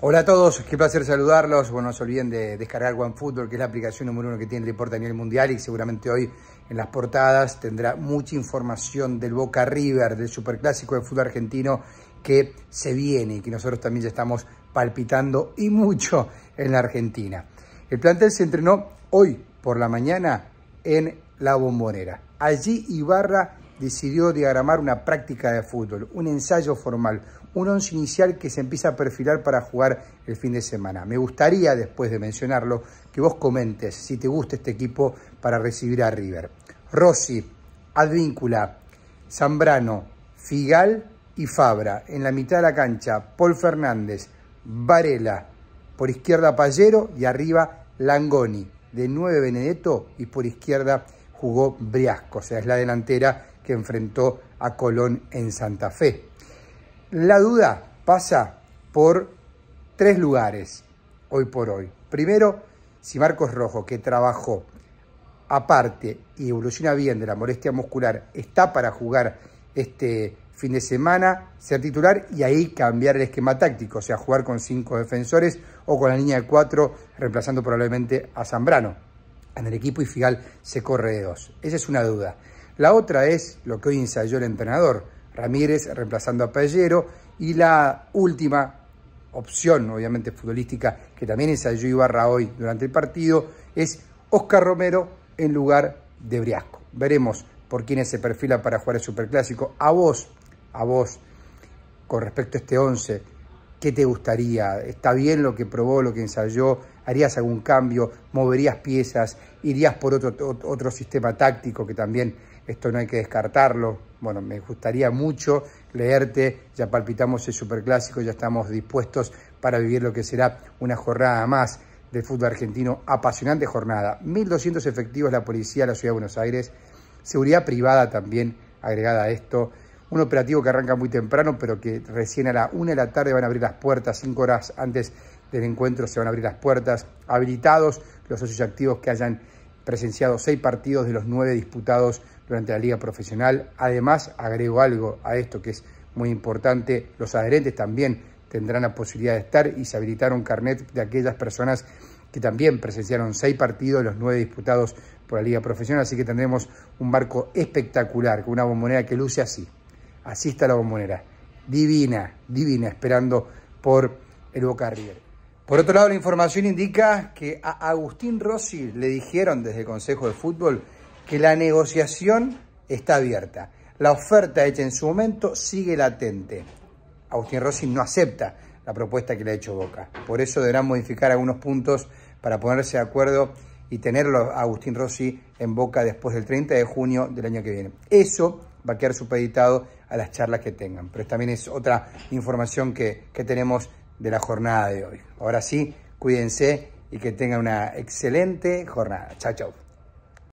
Hola a todos, qué placer saludarlos. Bueno, no se olviden de descargar OneFootball, que es la aplicación número uno que tiene el deporte a nivel mundial y seguramente hoy en las portadas tendrá mucha información del Boca River, del Superclásico de fútbol argentino que se viene y que nosotros también ya estamos palpitando y mucho en la Argentina. El plantel se entrenó hoy por la mañana en La Bombonera. Allí Ibarra decidió diagramar una práctica de fútbol, un ensayo formal, un once inicial que se empieza a perfilar para jugar el fin de semana. Me gustaría, después de mencionarlo, que vos comentes si te gusta este equipo para recibir a River. Rossi, Advíncula, Zambrano, Figal y Fabra. En la mitad de la cancha, Paul Fernández, Varela, por izquierda Pallero y arriba Langoni. De 9 Benedetto y por izquierda jugó Briasco, o sea, es la delantera que enfrentó a Colón en Santa Fe. La duda pasa por tres lugares hoy por hoy. Primero, si Marcos Rojo, que trabajó aparte y evoluciona bien de la molestia muscular, está para jugar este fin de semana, ser titular y ahí cambiar el esquema táctico, o sea, jugar con cinco defensores o con la línea de cuatro, reemplazando probablemente a Zambrano en el equipo y Figal se corre de dos. Esa es una duda. La otra es lo que hoy ensayó el entrenador, Ramírez reemplazando a Pellero y la última opción, obviamente futbolística, que también ensayó Ibarra hoy durante el partido, es Oscar Romero en lugar de Briasco. Veremos por quiénes se perfila para jugar el Superclásico. A vos, a vos, con respecto a este 11, ¿qué te gustaría? ¿Está bien lo que probó, lo que ensayó? harías algún cambio, moverías piezas, irías por otro, sistema táctico que también esto no hay que descartarlo. Bueno, me gustaría mucho leerte, ya palpitamos el superclásico, ya estamos dispuestos para vivir lo que será una jornada más del fútbol argentino, apasionante jornada. 1.200 efectivos la policía de la Ciudad de Buenos Aires, seguridad privada también agregada a esto, un operativo que arranca muy temprano, pero que recién a la una de la tarde van a abrir las puertas, cinco horas antes del encuentro se van a abrir las puertas. Habilitados los socios activos que hayan presenciado seis partidos de los nueve disputados durante la liga profesional. Además, agrego algo a esto que es muy importante, los adherentes también tendrán la posibilidad de estar y se habilitaron carnet de aquellas personas que también presenciaron seis partidos, de los nueve disputados por la Liga Profesional, así que tendremos un marco espectacular, con una bombonera que luce así. Así está la bombonera, divina, divina, esperando por el Boca River. Por otro lado, la información indica que a Agustín Rossi le dijeron desde el Consejo de Fútbol que la negociación está abierta. La oferta hecha en su momento sigue latente. Agustín Rossi no acepta la propuesta que le ha hecho Boca. Por eso deberán modificar algunos puntos para ponerse de acuerdo y tenerlo a Agustín Rossi en Boca después del 30 de junio del año que viene. Eso va a quedar supeditado a las charlas que tengan. Pero también es otra información que, que tenemos de la jornada de hoy. Ahora sí, cuídense y que tengan una excelente jornada. Chao, chao.